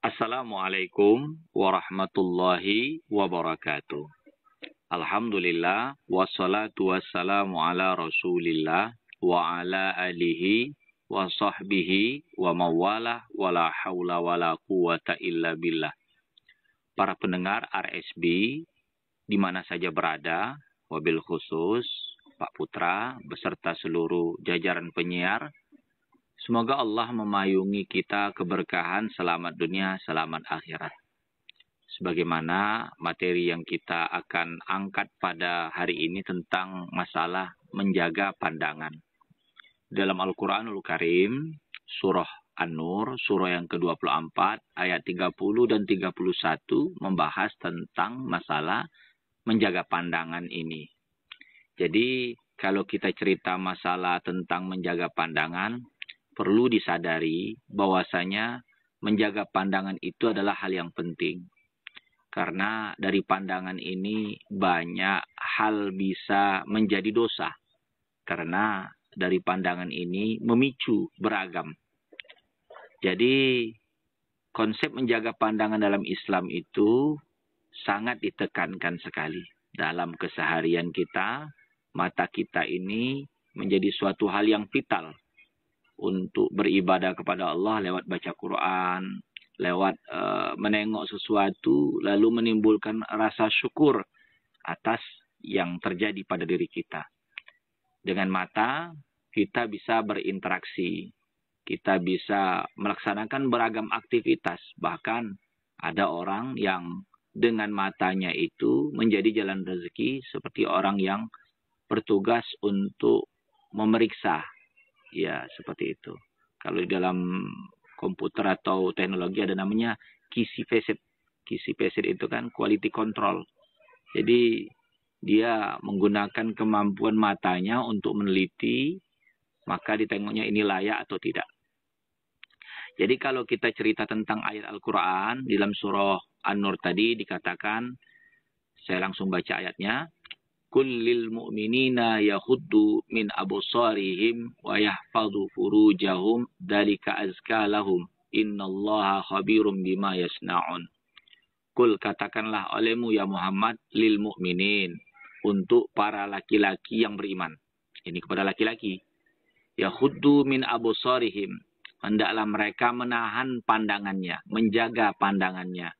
Assalamualaikum warahmatullahi wabarakatuh. Alhamdulillah wassalatu wassalamu ala Rasulillah wa ala alihi wa sahbihi wa mawalah wa la haula wa la quwata illa billah. Para pendengar RSB di mana saja berada, wabil khusus Pak Putra beserta seluruh jajaran penyiar Semoga Allah memayungi kita keberkahan selamat dunia, selamat akhirat. Sebagaimana materi yang kita akan angkat pada hari ini tentang masalah menjaga pandangan. Dalam Al-Quranul Karim, surah An-Nur, surah yang ke-24, ayat 30 dan 31 membahas tentang masalah menjaga pandangan ini. Jadi, kalau kita cerita masalah tentang menjaga pandangan, perlu disadari bahwasanya menjaga pandangan itu adalah hal yang penting. Karena dari pandangan ini banyak hal bisa menjadi dosa. Karena dari pandangan ini memicu beragam. Jadi konsep menjaga pandangan dalam Islam itu sangat ditekankan sekali. Dalam keseharian kita, mata kita ini menjadi suatu hal yang vital untuk beribadah kepada Allah lewat baca Quran, lewat uh, menengok sesuatu lalu menimbulkan rasa syukur atas yang terjadi pada diri kita. Dengan mata kita bisa berinteraksi, kita bisa melaksanakan beragam aktivitas, bahkan ada orang yang dengan matanya itu menjadi jalan rezeki seperti orang yang bertugas untuk memeriksa Ya, seperti itu. Kalau di dalam komputer atau teknologi ada namanya kisi facet. Kisi facet itu kan quality control. Jadi dia menggunakan kemampuan matanya untuk meneliti, maka ditengoknya ini layak atau tidak. Jadi kalau kita cerita tentang ayat Al-Quran, dalam surah An-Nur tadi dikatakan, saya langsung baca ayatnya, kullil mu'minina yahuddu min abusarihim wa yahfadu furujahum dalika azka lahum innallaha khabirum bima yasnaun Kul katakanlah olehmu ya Muhammad lil mu'minin untuk para laki-laki yang beriman ini kepada laki-laki Yahuddu min abusarihim. hendaklah mereka menahan pandangannya menjaga pandangannya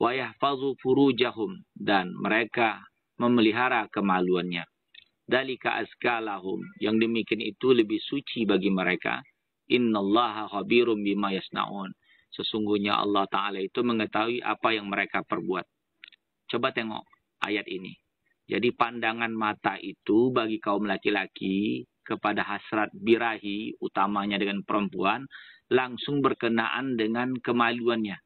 wa yahfazu furujahum dan mereka memelihara kemaluannya. Dalika azkalahum. Yang demikian itu lebih suci bagi mereka. Innallaha khabirum bima yasnaun. Sesungguhnya Allah Ta'ala itu mengetahui apa yang mereka perbuat. Coba tengok ayat ini. Jadi pandangan mata itu bagi kaum laki-laki kepada hasrat birahi, utamanya dengan perempuan, langsung berkenaan dengan kemaluannya.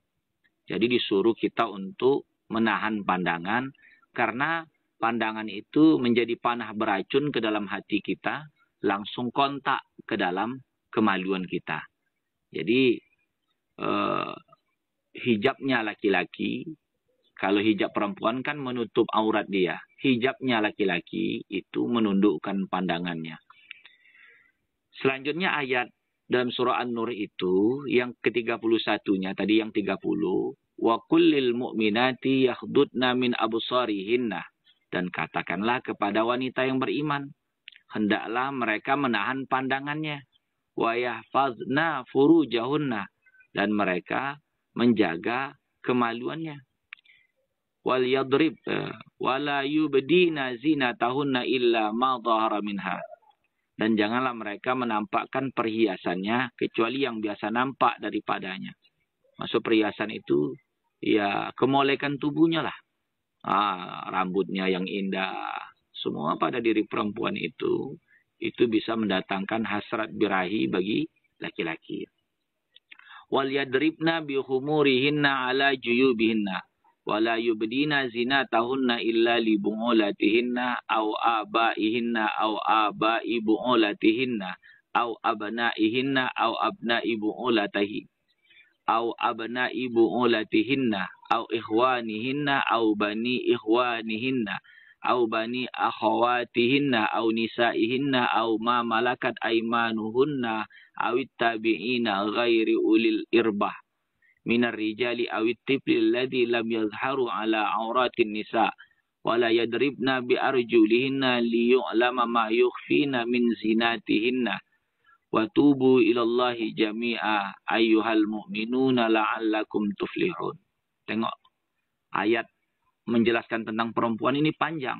Jadi disuruh kita untuk menahan pandangan karena pandangan itu menjadi panah beracun ke dalam hati kita, langsung kontak ke dalam kemaluan kita. Jadi eh, hijabnya laki-laki, kalau hijab perempuan kan menutup aurat dia. Hijabnya laki-laki itu menundukkan pandangannya. Selanjutnya ayat dalam surah An-Nur itu yang ke-31-nya tadi yang 30 wa kullil mu'minati yahdudna min absarihinna dan katakanlah kepada wanita yang beriman, hendaklah mereka menahan pandangannya. furu jahunna Dan mereka menjaga kemaluannya. Wal yadrib eh, wala yubdina tahunna illa ma dhahara minha. Dan janganlah mereka menampakkan perhiasannya kecuali yang biasa nampak daripadanya. Maksud perhiasan itu ya kemolekan tubuhnya lah ah, rambutnya yang indah, semua pada diri perempuan itu, itu bisa mendatangkan hasrat birahi bagi laki-laki. Wal yadribna bihumurihinna ala juyubihinna wala yubdina tahunna illa li bu'ulatihinna aw abaihinna aw abai bu'ulatihinna aw abnaihinna aw abnai bu'ulatihi aw abnai bu'ulatihinna أو إخوانهن أو بني إخوانهن أو بني أخواتهن أو نسائهن أو ما ملكت أيمانهن أو التابعين غير أولي الإربة من الرجال أو الطفل الذي لم يظهر على عورات النساء ولا يضربن بأرجلهن ليعلم ما يخفين من زناتهن وتوبوا إلى الله جميعا أيها المؤمنون لعلكم تفلحون Tengok ayat menjelaskan tentang perempuan ini panjang.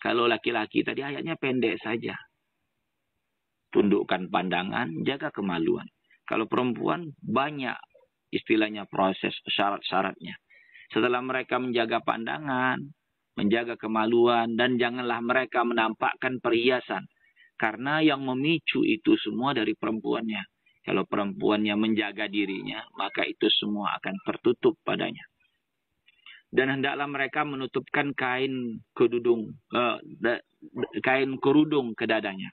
Kalau laki-laki tadi ayatnya pendek saja. Tundukkan pandangan, jaga kemaluan. Kalau perempuan banyak istilahnya proses syarat-syaratnya. Setelah mereka menjaga pandangan, menjaga kemaluan, dan janganlah mereka menampakkan perhiasan. Karena yang memicu itu semua dari perempuannya. Kalau perempuannya menjaga dirinya, maka itu semua akan tertutup padanya. Dan hendaklah mereka menutupkan kain kerudung, eh, kain kerudung ke dadanya.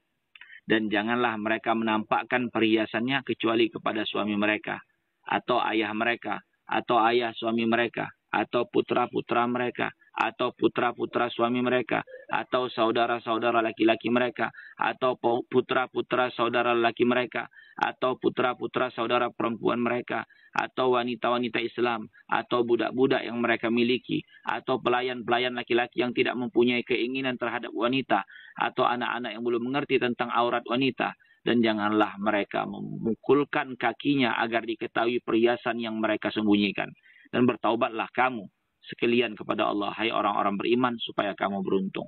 Dan janganlah mereka menampakkan perhiasannya kecuali kepada suami mereka, atau ayah mereka, atau ayah suami mereka, atau putra-putra mereka, atau putra-putra suami mereka, atau saudara-saudara laki-laki mereka, atau putra-putra saudara laki mereka, atau putra-putra saudara perempuan mereka, atau wanita-wanita Islam, atau budak-budak yang mereka miliki, atau pelayan-pelayan laki-laki yang tidak mempunyai keinginan terhadap wanita, atau anak-anak yang belum mengerti tentang aurat wanita, dan janganlah mereka memukulkan kakinya agar diketahui perhiasan yang mereka sembunyikan dan bertaubatlah kamu sekalian kepada Allah hai orang-orang beriman supaya kamu beruntung.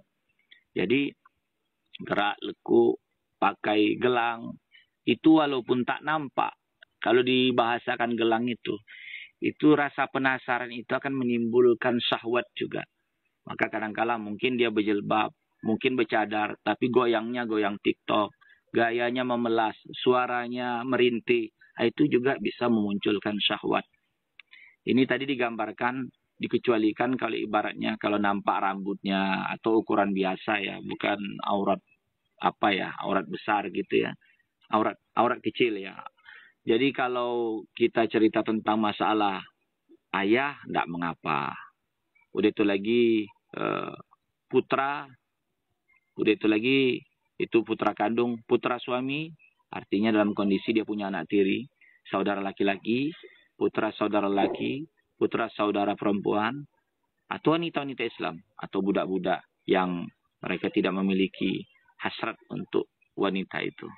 Jadi gerak leku pakai gelang itu walaupun tak nampak kalau dibahasakan gelang itu itu rasa penasaran itu akan menimbulkan syahwat juga. Maka kadangkala kala mungkin dia berjilbab, mungkin bercadar, tapi goyangnya goyang TikTok, gayanya memelas, suaranya merintih, itu juga bisa memunculkan syahwat. Ini tadi digambarkan dikecualikan kalau ibaratnya kalau nampak rambutnya atau ukuran biasa ya, bukan aurat apa ya, aurat besar gitu ya. Aurat aurat kecil ya. Jadi kalau kita cerita tentang masalah ayah tidak mengapa. Udah itu lagi eh, putra, udah itu lagi itu putra kandung, putra suami, artinya dalam kondisi dia punya anak tiri, saudara laki-laki, putra saudara laki, putra saudara perempuan, atau wanita-wanita Islam, atau budak-budak yang mereka tidak memiliki hasrat untuk wanita itu.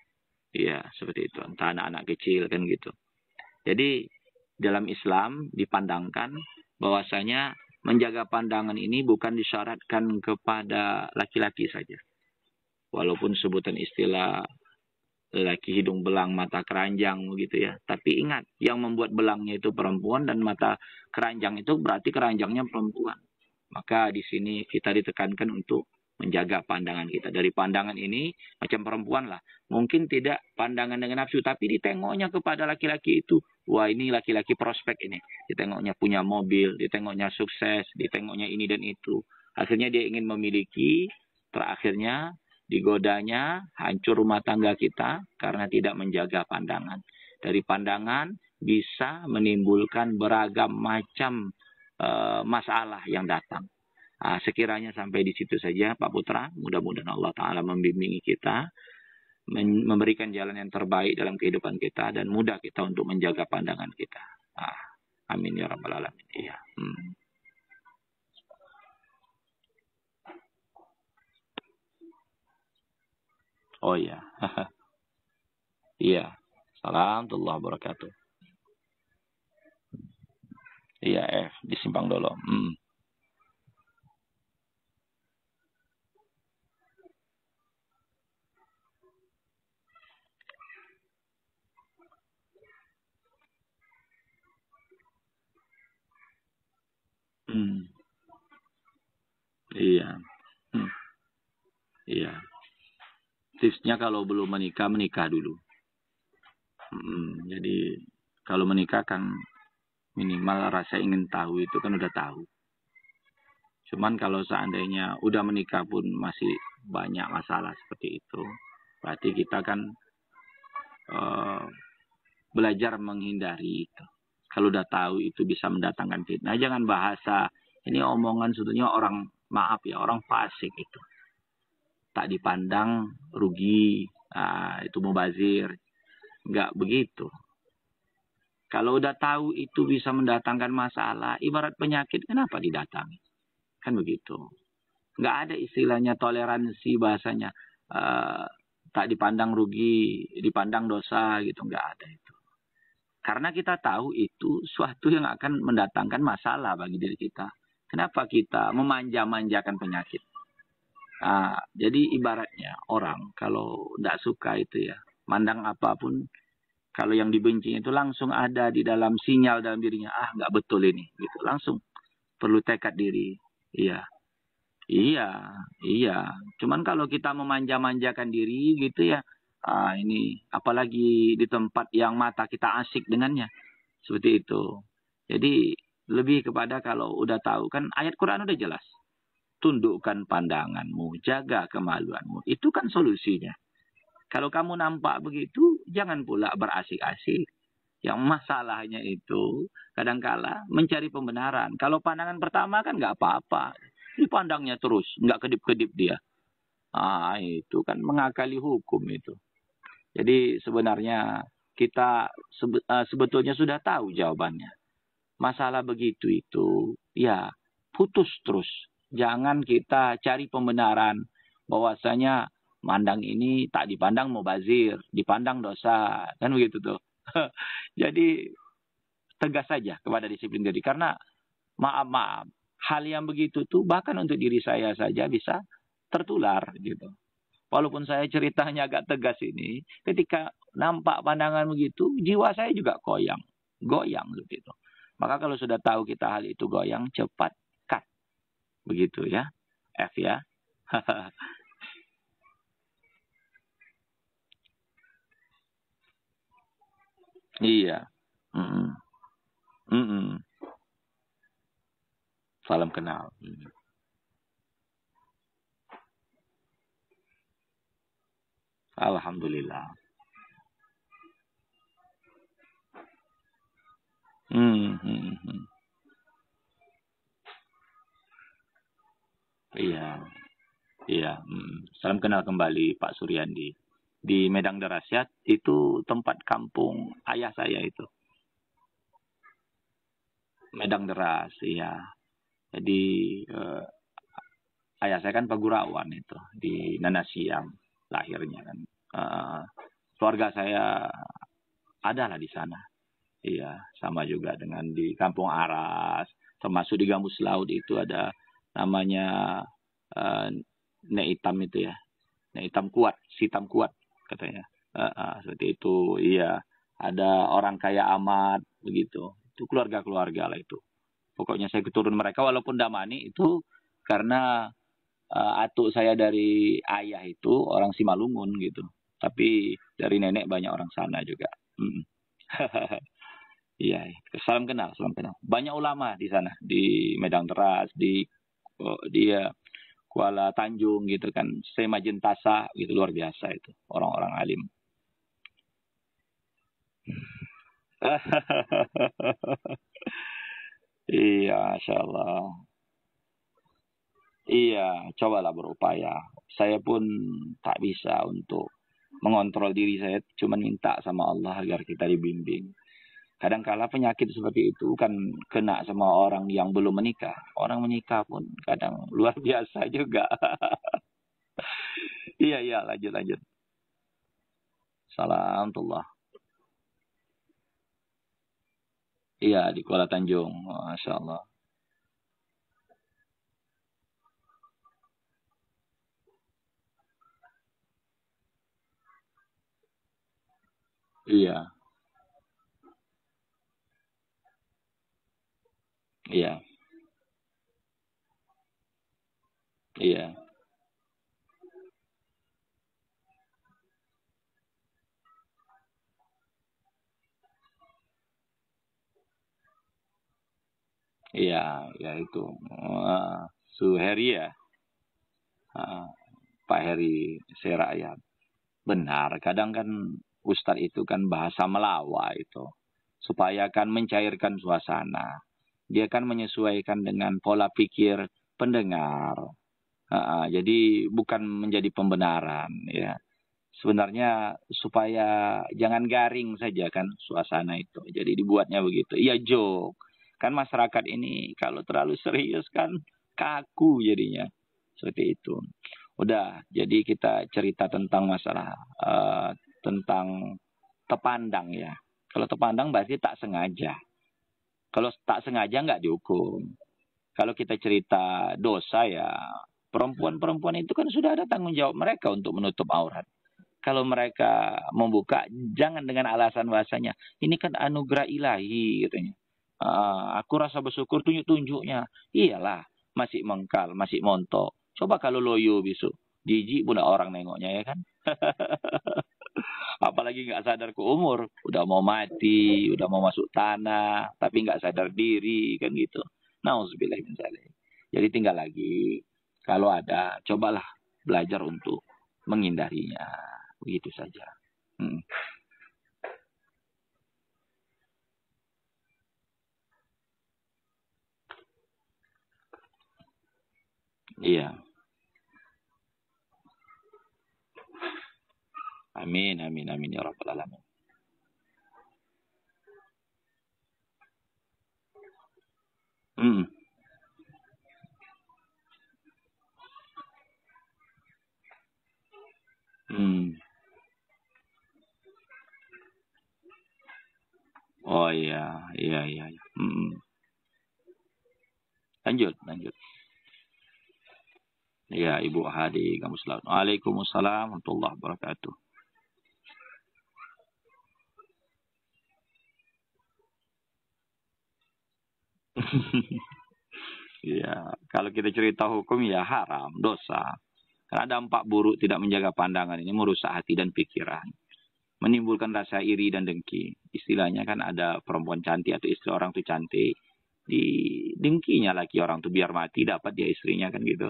ya seperti itu. Entah anak-anak kecil kan gitu. Jadi dalam Islam dipandangkan bahwasanya menjaga pandangan ini bukan disyaratkan kepada laki-laki saja. Walaupun sebutan istilah Laki hidung belang mata keranjang begitu ya tapi ingat yang membuat belangnya itu perempuan dan mata keranjang itu berarti keranjangnya perempuan maka di sini kita ditekankan untuk menjaga pandangan kita dari pandangan ini macam perempuan lah mungkin tidak pandangan dengan nafsu tapi ditengoknya kepada laki-laki itu wah ini laki-laki prospek ini ditengoknya punya mobil ditengoknya sukses ditengoknya ini dan itu akhirnya dia ingin memiliki terakhirnya digodanya, hancur rumah tangga kita karena tidak menjaga pandangan. Dari pandangan bisa menimbulkan beragam macam e, masalah yang datang. Nah, sekiranya sampai di situ saja, Pak Putra. Mudah-mudahan Allah Ta'ala membimbingi kita, memberikan jalan yang terbaik dalam kehidupan kita, dan mudah kita untuk menjaga pandangan kita. Nah, amin ya Rabbal 'Alamin. Iya. Hmm. Oh iya. iya. Salam wabarakatuh. Iya F disimpang dulu. Hmm. Hmm. Iya. Hmm. Iya tipsnya kalau belum menikah menikah dulu. Hmm, jadi kalau menikah kan minimal rasa ingin tahu itu kan udah tahu. Cuman kalau seandainya udah menikah pun masih banyak masalah seperti itu, berarti kita kan uh, belajar menghindari itu. Kalau udah tahu itu bisa mendatangkan fitnah. Jangan bahasa ini omongan sebetulnya orang maaf ya orang fasik itu tak dipandang rugi nah, itu mubazir nggak begitu kalau udah tahu itu bisa mendatangkan masalah ibarat penyakit kenapa didatangi kan begitu nggak ada istilahnya toleransi bahasanya uh, tak dipandang rugi dipandang dosa gitu nggak ada itu karena kita tahu itu suatu yang akan mendatangkan masalah bagi diri kita kenapa kita memanja-manjakan penyakit Nah, jadi ibaratnya orang kalau tidak suka itu ya, mandang apapun, kalau yang dibenci itu langsung ada di dalam sinyal dalam dirinya, ah nggak betul ini, gitu langsung perlu tekad diri, iya, iya, iya. Cuman kalau kita memanja-manjakan diri gitu ya, ah ini apalagi di tempat yang mata kita asik dengannya, seperti itu. Jadi lebih kepada kalau udah tahu kan ayat Quran udah jelas tundukkan pandanganmu, jaga kemaluanmu. Itu kan solusinya. Kalau kamu nampak begitu, jangan pula berasik-asik. Yang masalahnya itu kadangkala mencari pembenaran. Kalau pandangan pertama kan nggak apa-apa. Dipandangnya terus, nggak kedip-kedip dia. Ah, itu kan mengakali hukum itu. Jadi sebenarnya kita eh, sebetulnya sudah tahu jawabannya. Masalah begitu itu, ya putus terus jangan kita cari pembenaran bahwasanya mandang ini tak dipandang mubazir, dipandang dosa, kan begitu tuh. Jadi tegas saja kepada disiplin diri karena maaf maaf hal yang begitu tuh bahkan untuk diri saya saja bisa tertular gitu. Walaupun saya ceritanya agak tegas ini, ketika nampak pandangan begitu, jiwa saya juga goyang, goyang begitu. Maka kalau sudah tahu kita hal itu goyang, cepat Begitu ya. F ya. iya. Mm -mm. Mm -mm. Salam kenal. Mm. Alhamdulillah. hmm, -hmm. Iya. Iya, mm. salam kenal kembali Pak Suryandi. Di Medang Darasyat itu tempat kampung ayah saya itu. Medang Deras, iya. Jadi eh, ayah saya kan pegurawan itu di Nanasiam lahirnya kan. Eh, keluarga saya adalah di sana. Iya, sama juga dengan di Kampung Aras, termasuk di Gambus Laut itu ada namanya uh, eh, neitam itu ya neitam kuat sitam kuat katanya uh, uh, seperti itu iya ada orang kaya amat begitu itu keluarga keluarga lah itu pokoknya saya keturun mereka walaupun damani itu karena uh, atuk saya dari ayah itu orang Simalungun gitu tapi dari nenek banyak orang sana juga hmm. Iya, salam kenal, salam kenal. Banyak ulama di sana, di Medan Teras, di dia Kuala Tanjung gitu kan, Semajentasa gitu luar biasa itu orang-orang alim. iya, Masya Allah. Iya, cobalah berupaya. Saya pun tak bisa untuk mengontrol diri saya, cuma minta sama Allah agar kita dibimbing. Kadangkala penyakit seperti itu kan kena sama orang yang belum menikah. Orang menikah pun kadang luar biasa juga. iya, iya, lanjut, lanjut. Salam tullah. Iya, di Kuala Tanjung. Masya Allah. Iya. Iya. Iya. Iya, ya itu. Eh, Su Suheri ya? Uh, Pak Heri ya. Benar, kadang kan ustadz itu kan bahasa melawa itu, supaya kan mencairkan suasana dia kan menyesuaikan dengan pola pikir pendengar. Uh, jadi bukan menjadi pembenaran ya. Sebenarnya supaya jangan garing saja kan suasana itu. Jadi dibuatnya begitu. Iya joke. Kan masyarakat ini kalau terlalu serius kan kaku jadinya. Seperti itu. Udah, jadi kita cerita tentang masalah uh, tentang tepandang ya. Kalau tepandang berarti tak sengaja. Kalau tak sengaja nggak dihukum. Kalau kita cerita dosa ya perempuan-perempuan itu kan sudah ada tanggung jawab mereka untuk menutup aurat. Kalau mereka membuka jangan dengan alasan bahasanya ini kan anugerah ilahi gitu Uh, aku rasa bersyukur tunjuk-tunjuknya. Iyalah, masih mengkal, masih montok. Coba kalau loyo besok, jijik pun orang nengoknya ya kan. apalagi nggak sadar ke umur udah mau mati udah mau masuk tanah tapi nggak sadar diri kan gitu nah nauzubillah min jadi tinggal lagi kalau ada cobalah belajar untuk menghindarinya begitu saja hmm. iya yeah. Amin, amin, amin ya rabbal alamin. Hmm. Hmm. Oh iya, iya, iya. iya. Hmm, hmm. Lanjut, lanjut. Ya, Ibu Hadi, kamu selamat. Waalaikumsalam warahmatullahi wabarakatuh. Iya, kalau kita cerita hukum ya haram, dosa. Karena dampak buruk tidak menjaga pandangan ini merusak hati dan pikiran. Menimbulkan rasa iri dan dengki. Istilahnya kan ada perempuan cantik atau istri orang tuh cantik. Di dengkinya laki orang tuh biar mati dapat dia istrinya kan gitu.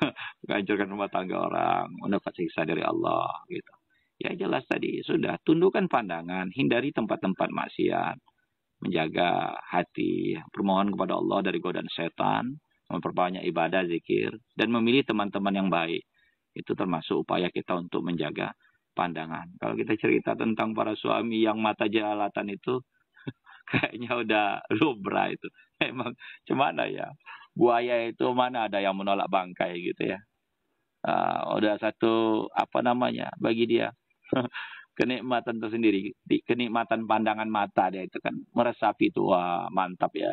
Menghancurkan rumah tangga orang, mendapat siksa dari Allah gitu. Ya jelas tadi sudah tundukkan pandangan, hindari tempat-tempat maksiat menjaga hati, permohon kepada Allah dari godaan setan, memperbanyak ibadah, zikir, dan memilih teman-teman yang baik. Itu termasuk upaya kita untuk menjaga pandangan. Kalau kita cerita tentang para suami yang mata jalatan itu, kayaknya udah lubra itu. Emang cuman ya, buaya itu mana ada yang menolak bangkai gitu ya. Uh, udah satu apa namanya bagi dia kenikmatan tersendiri, kenikmatan pandangan mata dia itu kan meresapi itu wah mantap ya.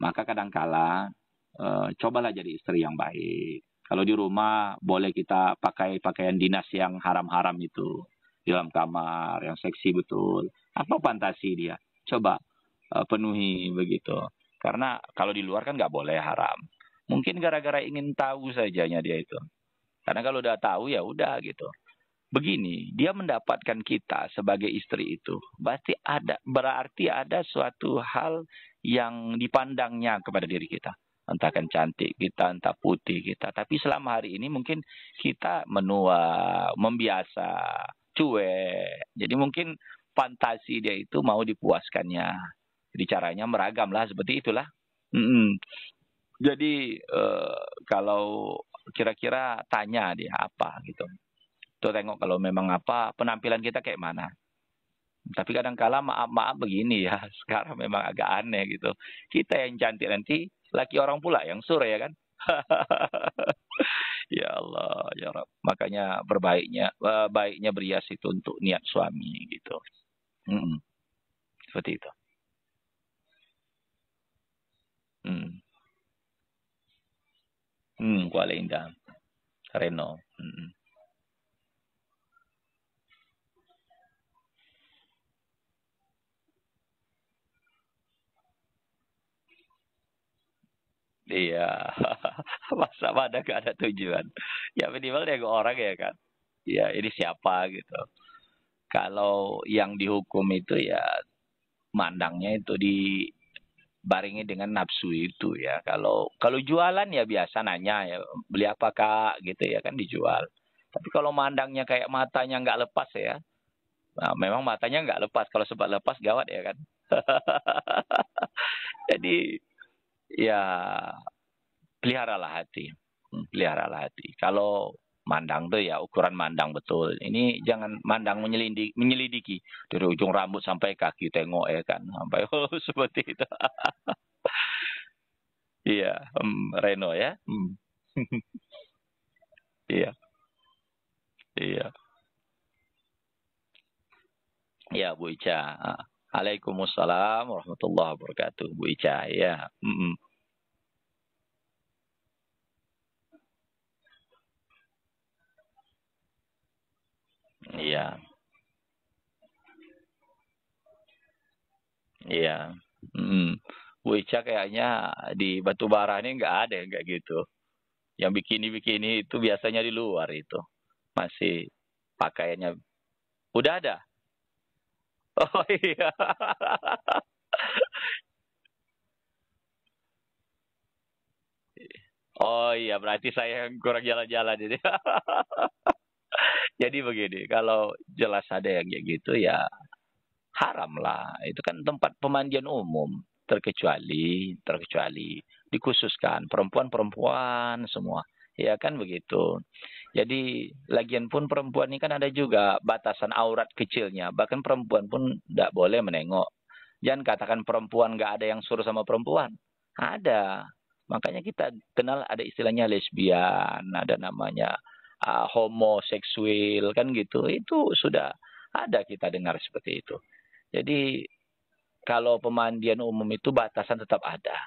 Maka kadangkala uh, cobalah jadi istri yang baik. Kalau di rumah boleh kita pakai pakaian dinas yang haram-haram itu di dalam kamar yang seksi betul. Apa fantasi dia? Coba uh, penuhi begitu. Karena kalau di luar kan nggak boleh haram. Mungkin gara-gara ingin tahu sajanya dia itu. Karena kalau udah tahu ya udah gitu begini, dia mendapatkan kita sebagai istri itu, berarti ada berarti ada suatu hal yang dipandangnya kepada diri kita. Entah kan cantik kita, entah putih kita. Tapi selama hari ini mungkin kita menua, membiasa, cuek. Jadi mungkin fantasi dia itu mau dipuaskannya. Jadi caranya meragam lah, seperti itulah. Mm -mm. Jadi uh, kalau kira-kira tanya dia apa gitu Tuh tengok kalau memang apa penampilan kita kayak mana. Tapi kadang kala maaf-maaf begini ya. Sekarang memang agak aneh gitu. Kita yang cantik nanti laki orang pula yang sore ya kan. ya Allah, ya Rab. Makanya berbaiknya eh, baiknya berhias itu untuk niat suami gitu. -mm. Seperti itu. Hmm. Hmm, kuala indah. Reno. Hmm. Iya. Masa pada gak ada tujuan. Ya minimal ya orang ya kan. Ya ini siapa gitu. Kalau yang dihukum itu ya mandangnya itu di baringi dengan nafsu itu ya. Kalau kalau jualan ya biasa nanya ya beli apa kak gitu ya kan dijual. Tapi kalau mandangnya kayak matanya nggak lepas ya. Nah, memang matanya nggak lepas. Kalau sempat lepas gawat ya kan. Jadi ya peliharalah hati. Hmm, peliharalah hati. Kalau mandang tuh ya ukuran mandang betul. Ini jangan mandang menyelidiki, menyelidiki dari ujung rambut sampai kaki tengok ya kan sampai oh seperti itu. Iya, um, Reno ya. Hmm. iya. Iya. Iya, Bu Ica. Ah. Waalaikumsalam warahmatullahi wabarakatuh. Bu Ica, ya. Mm -mm. Iya. Iya. Hmm. Bu Ica kayaknya di Batu Bara ini nggak ada yang kayak gitu. Yang bikini-bikini itu biasanya di luar itu. Masih pakaiannya. Udah ada? Oh iya. Oh iya, berarti saya yang kurang jalan-jalan jadi. jadi begini, kalau jelas ada yang kayak gitu ya haram lah. Itu kan tempat pemandian umum, terkecuali terkecuali dikhususkan perempuan-perempuan semua. Ya kan begitu. Jadi lagian pun perempuan ini kan ada juga batasan aurat kecilnya. Bahkan perempuan pun tidak boleh menengok. Jangan katakan perempuan nggak ada yang suruh sama perempuan. Ada. Makanya kita kenal ada istilahnya lesbian, ada namanya uh, homoseksual kan gitu. Itu sudah ada kita dengar seperti itu. Jadi kalau pemandian umum itu batasan tetap ada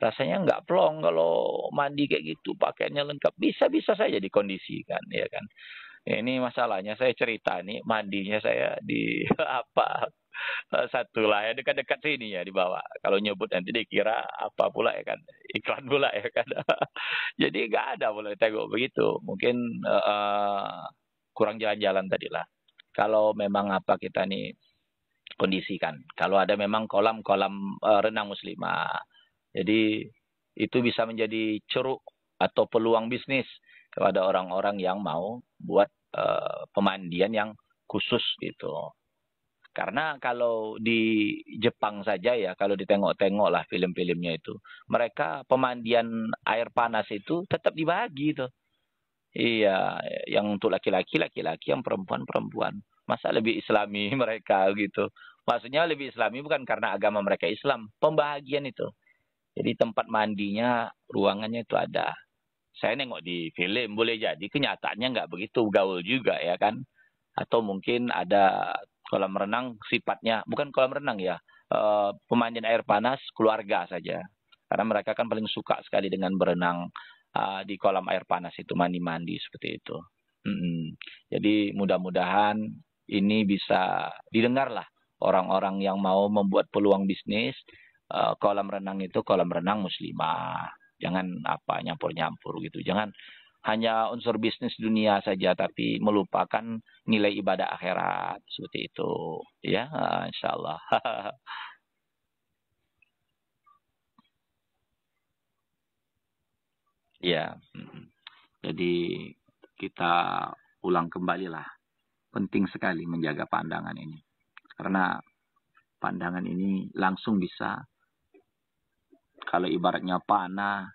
rasanya nggak plong kalau mandi kayak gitu pakaiannya lengkap bisa bisa saja dikondisikan ya kan ini masalahnya saya cerita nih mandinya saya di apa eh, satu lah ya dekat-dekat sini ya dibawa kalau nyebut nanti dikira apa pula ya kan iklan pula ya kan jadi nggak ada boleh tegok begitu mungkin uh, kurang jalan-jalan tadi lah kalau memang apa kita nih kondisikan kalau ada memang kolam-kolam uh, renang muslimah jadi itu bisa menjadi ceruk atau peluang bisnis kepada orang-orang yang mau buat uh, pemandian yang khusus gitu. Karena kalau di Jepang saja ya, kalau ditengok-tengok lah film-filmnya itu, mereka pemandian air panas itu tetap dibagi itu. Iya, yang untuk laki-laki, laki-laki, yang perempuan, perempuan. Masa lebih islami mereka gitu. Maksudnya lebih islami bukan karena agama mereka Islam, pembagian itu. Jadi tempat mandinya, ruangannya itu ada. Saya nengok di film boleh jadi kenyataannya nggak begitu gaul juga ya kan. Atau mungkin ada kolam renang sifatnya bukan kolam renang ya, e, pemandian air panas keluarga saja. Karena mereka kan paling suka sekali dengan berenang e, di kolam air panas itu mandi-mandi seperti itu. Mm mm Jadi mudah-mudahan ini bisa didengarlah orang-orang yang mau membuat peluang bisnis Eh, kolam renang itu kolam renang muslimah. Jangan apa nyampur-nyampur gitu. Jangan hanya unsur bisnis dunia saja tapi melupakan nilai ibadah akhirat seperti itu ya insya Allah ya jadi kita ulang kembali lah penting sekali menjaga pandangan ini karena pandangan ini langsung bisa kalau ibaratnya panah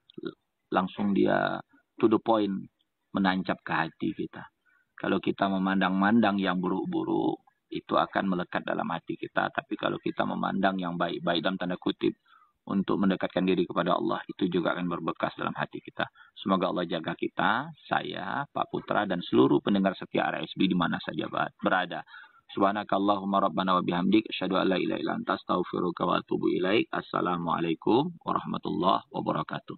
langsung dia to the point menancap ke hati kita. Kalau kita memandang-mandang yang buruk-buruk itu akan melekat dalam hati kita. Tapi kalau kita memandang yang baik-baik dalam tanda kutip untuk mendekatkan diri kepada Allah itu juga akan berbekas dalam hati kita. Semoga Allah jaga kita, saya, Pak Putra dan seluruh pendengar setia RSB di mana saja berada. Subhanakallahumma rabbana wa bihamdik asyhadu an la ilaha illa anta astaghfiruka wa atubu ilaik. Assalamualaikum warahmatullahi wabarakatuh.